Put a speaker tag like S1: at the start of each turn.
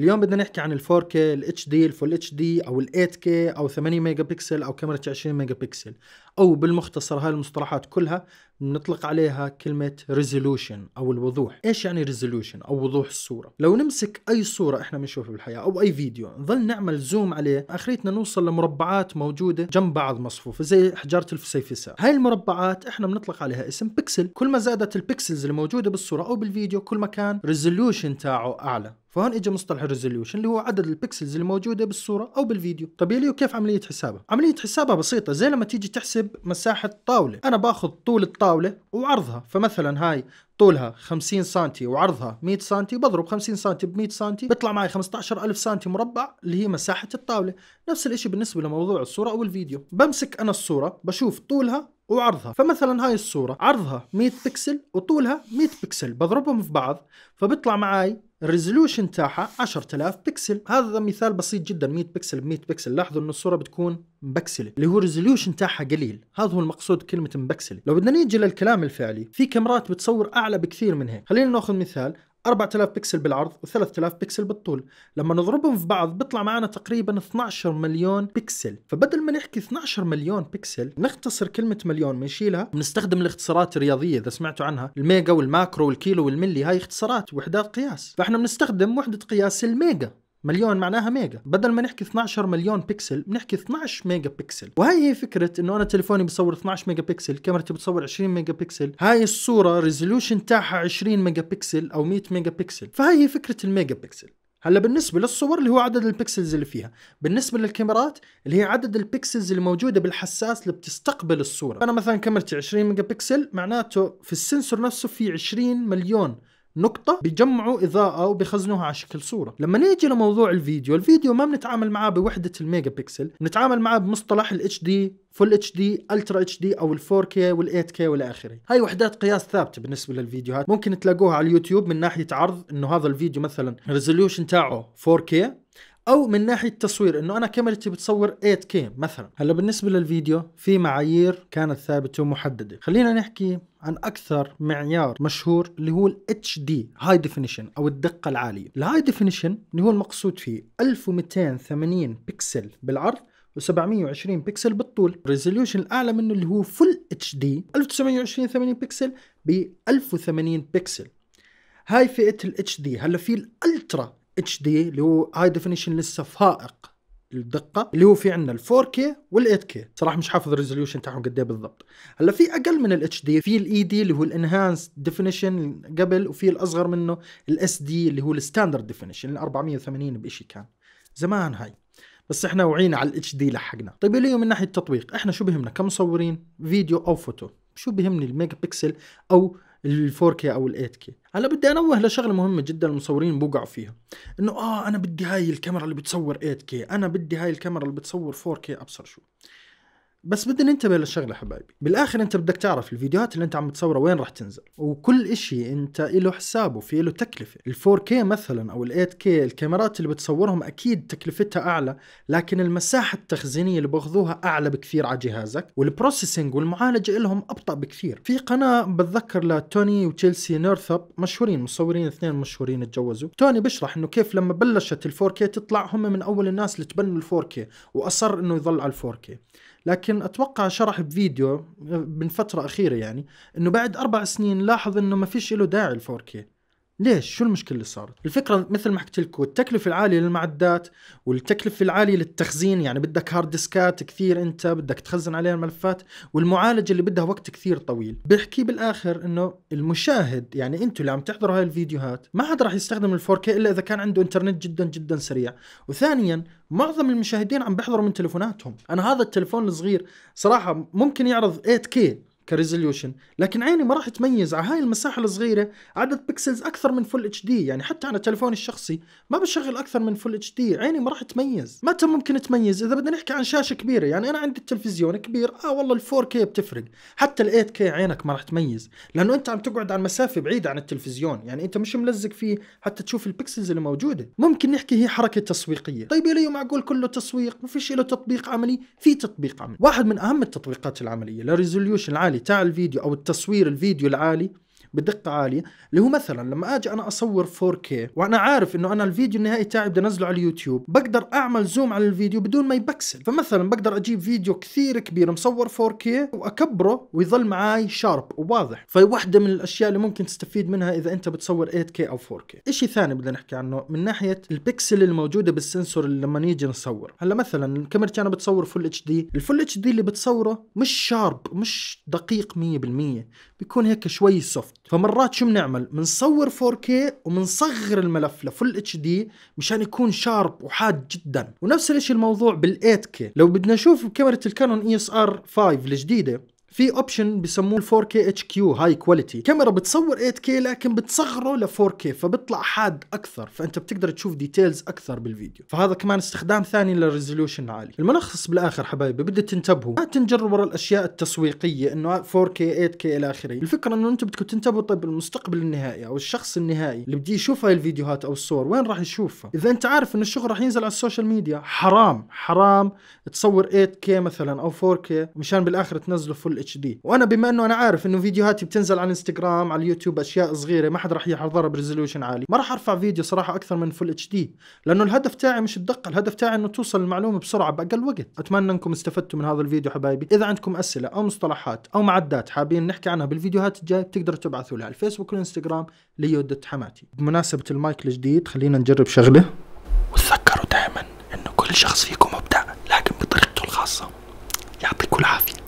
S1: اليوم بدنا نحكي عن ال 4K ال HD ال Full HD او ال 8K او 8 ميجا بكسل او كاميرا 20 ميجا بكسل او بالمختصر هاي المصطلحات كلها بنطلق عليها كلمة ريزولوشن او الوضوح ايش يعني ريزولوشن او وضوح الصورة لو نمسك اي صورة احنا بنشوفها بالحياة او اي فيديو نظل نعمل زوم عليه اخريتنا نوصل لمربعات موجودة جنب بعض مصفوفة زي حجارة الفسيفساء هاي المربعات احنا بنطلق عليها اسم بكسل كل ما زادت البكسلز الموجودة بالصورة او بالفيديو كل ما كان ريزولوشن تاعه اعلى فهون اجى مصطلح الريزوليوشن اللي هو عدد البكسلز الموجوده بالصوره او بالفيديو طب يا ليو كيف عمليه حسابها عمليه حسابها بسيطه زي لما تيجي تحسب مساحه طاوله انا باخذ طول الطاوله وعرضها فمثلا هاي طولها 50 سم وعرضها 100 سم بضرب 50 سم ب 100 سم بيطلع معي 15000 سم مربع اللي هي مساحه الطاوله نفس الشيء بالنسبه لموضوع الصوره او الفيديو بمسك انا الصوره بشوف طولها وعرضها فمثلا هاي الصورة عرضها 100 بكسل وطولها 100 بكسل بضربهم في بعض فبيطلع معي الريزولوشن تاعها 10000 بكسل هذا مثال بسيط جدا 100 بكسل ب 100 بكسل لاحظوا ان الصوره بتكون مبكسله اللي هو الريزولوشن تاعها قليل هذا هو المقصود كلمه مبكسله لو بدنا نيجي للكلام الفعلي في كاميرات بتصور اعلى بكثير من هيك خلينا ناخذ مثال 4000 بكسل بالعرض و3000 بكسل بالطول لما نضربهم في بعض بيطلع معنا تقريبا 12 مليون بكسل فبدل ما نحكي 12 مليون بكسل نختصر كلمة مليون بنشيلها بنستخدم الاختصارات الرياضية إذا سمعتوا عنها الميجا والماكرو والكيلو والملي هاي اختصارات وحدات قياس فاحنا بنستخدم وحدة قياس الميجا مليون معناها ميجا بدل ما نحكي 12 مليون بكسل بنحكي 12 ميجا بكسل وهي هي فكره انه انا تليفوني بصور 12 ميجا بكسل كاميرتي بتصور 20 ميجا بكسل هاي الصوره ريزولوشن تاعها 20 ميجا بكسل او 100 ميجا بكسل فهي هي فكره الميجا بكسل هلا بالنسبه للصور اللي هو عدد البكسلز اللي فيها بالنسبه للكاميرات اللي هي عدد البكسلز اللي موجوده بالحساس اللي بتستقبل الصوره انا مثلا كاميرتي 20 ميجا بكسل معناته في السنسور نفسه في 20 مليون نقطة بيجمعوا إضاءة وبيخزنوها على شكل صورة لما نيجي لموضوع الفيديو الفيديو ما بنتعامل معاه بوحدة الميجا بكسل بنتعامل معاه بمصطلح ال دي فول اتش دي الترا اتش دي او ال4 k وال8 k والى اخره هاي وحدات قياس ثابته بالنسبه للفيديوهات ممكن تلاقوها على اليوتيوب من ناحيه عرض انه هذا الفيديو مثلا ريزوليوشن تاعه 4 k او من ناحيه التصوير انه انا كاميرتي بتصور 8K مثلا هلا بالنسبه للفيديو في معايير كانت ثابته ومحدده خلينا نحكي عن اكثر معيار مشهور اللي هو الاتش دي هاي ديفينيشن او الدقه العاليه الهاي ديفينيشن اللي هو المقصود فيه 1280 بكسل بالعرض و720 بكسل بالطول الريزوليوشن الاعلى منه اللي هو فل اتش دي 1920 80 بكسل ب 1080 بكسل هاي فئه الاتش دي هلا في الالترا اتش دي اللي هو هاي ديفينيشن لسه فائق الدقه اللي هو في عندنا ال 4 كي وال 8 كي صراحه مش حافظ الريزوليوشن تاعهم قد ايه بالضبط هلا في اقل من الاتش دي في الاي دي e اللي هو الانهانس ديفينيشن قبل وفي الاصغر منه الاس دي اللي هو الستاندرد ديفينيشن ال 480 بشيء كان زمان هاي بس احنا وعينا على الاتش دي لحقنا طيب اليوم من ناحيه التطبيق احنا شو بهمنا كمصورين فيديو او فوتو شو بهمني الميجا بكسل او ال 4K او ال 8K هلا بدي انوه لشغله مهمه جدا المصورين بوقعوا فيها انه اه انا بدي هاي الكاميرا اللي بتصور 8K انا بدي هاي الكاميرا اللي بتصور 4K ابصر شو بس بدنا ننتبه للشغله حبايبي بالاخر انت بدك تعرف الفيديوهات اللي انت عم تصورها وين راح تنزل وكل إشي انت له حسابه في له تكلفه ال4K مثلا او ال8K الكاميرات اللي بتصورهم اكيد تكلفتها اعلى لكن المساحه التخزينيه اللي باخذوها اعلى بكثير على جهازك والبروسيسنج والمعالجه لهم ابطا بكثير في قناه بتذكر لتوني وتشيلسي نيرثب مشهورين مصورين اثنين مشهورين اتجوزوا توني بشرح انه كيف لما بلشت ال4K تطلع هم من اول الناس اللي تبنوا ال4K واصر انه يضل على ال4K لكن اتوقع شرح بفيديو آه، من فتره اخيره يعني انه بعد اربع سنين لاحظ انه ما فيش له داعي ال 4K ليش؟ شو المشكله اللي صارت؟ الفكره مثل ما حكيت لكم التكلفه العاليه للمعدات والتكلفه العاليه للتخزين يعني بدك هارد ديسكات كثير انت بدك تخزن عليها الملفات والمعالجه اللي بدها وقت كثير طويل، بحكي بالاخر انه المشاهد يعني انتم اللي عم تحضروا هاي الفيديوهات ما حد راح يستخدم ال 4K الا اذا كان عنده انترنت جدا جدا سريع، وثانيا معظم المشاهدين عم بيحضروا من تلفوناتهم، انا هذا التلفون الصغير صراحه ممكن يعرض 8K كريزوليوشن لكن عيني ما راح تميز على آه، هاي المساحه الصغيره عدد بيكسلز اكثر من فل اتش دي يعني حتى على تلفوني الشخصي ما بشغل اكثر من فل اتش دي عيني ما راح تميز متى ممكن تميز اذا بدنا نحكي عن شاشه كبيره يعني انا عندي التلفزيون كبير اه والله ال 4 كي بتفرق حتى ال 8 كي عينك ما راح تميز لانه انت عم تقعد عن مسافه بعيده عن التلفزيون يعني انت مش ملزق فيه حتى تشوف البيكسلز اللي موجوده ممكن نحكي هي حركه تسويقيه طيب ليه معقول كله تسويق ما فيش له تطبيق عملي في تطبيق عملي واحد من اهم التطبيقات العمليه للريزوليوشن العالي العالي تاع الفيديو او التصوير الفيديو العالي بدقه عاليه اللي هو مثلا لما اجي انا اصور 4K وانا عارف انه انا الفيديو النهائي تاعي بدي انزله على اليوتيوب بقدر اعمل زوم على الفيديو بدون ما يبكسل فمثلا بقدر اجيب فيديو كثير كبير مصور 4K واكبره ويظل معاي شارب وواضح فواحده من الاشياء اللي ممكن تستفيد منها اذا انت بتصور 8K او 4K شيء ثاني بدنا نحكي عنه من ناحيه البكسل الموجوده بالسنسور اللي لما نيجي نصور هلا مثلا كاميرتي انا بتصور فل اتش دي الفل اتش دي اللي بتصوره مش شارب مش دقيق 100% بيكون هيك شوي سوفت فمرات شو بنعمل بنصور 4K وبنصغر الملف لفل اتش دي مشان يكون شارب وحاد جدا ونفس الشيء الموضوع بال8K لو بدنا نشوف بكاميرا الكانون اي اس ار 5 الجديده في اوبشن بسموه 4K HQ هاي كواليتي كاميرا بتصور 8K لكن بتصغره ل 4K فبيطلع حاد اكثر فانت بتقدر تشوف ديتيلز اكثر بالفيديو فهذا كمان استخدام ثاني للريزوليوشن عالي الملخص بالاخر حبايبي بدي تنتبهوا ما تنجروا ورا الاشياء التسويقيه انه 4K 8K الى اخره الفكره انه انتم بدكم تنتبهوا طيب المستقبل النهائي او الشخص النهائي اللي بده يشوف هاي الفيديوهات او الصور وين راح يشوفها اذا انت عارف انه الشغل راح ينزل على السوشيال ميديا حرام حرام تصور 8K مثلا او 4K مشان بالاخر تنزله فل اتش دي وانا بما انه انا عارف انه فيديوهاتي بتنزل على الانستغرام على اليوتيوب اشياء صغيره ما حد راح يحضرها بريزولوشن عالي ما راح ارفع فيديو صراحه اكثر من فل اتش دي لانه الهدف تاعي مش الدقه الهدف تاعي انه توصل المعلومه بسرعه باقل وقت اتمنى انكم استفدتوا من هذا الفيديو حبايبي اذا عندكم اسئله او مصطلحات او معدات حابين نحكي عنها بالفيديوهات الجايه بتقدروا تبعثوا لها الفيسبوك والانستغرام ليودة حماتي بمناسبه المايك الجديد خلينا نجرب شغله وتذكروا دائما انه كل شخص فيكم مبدع لكن بطريقته الخاصه يعطيكم العافيه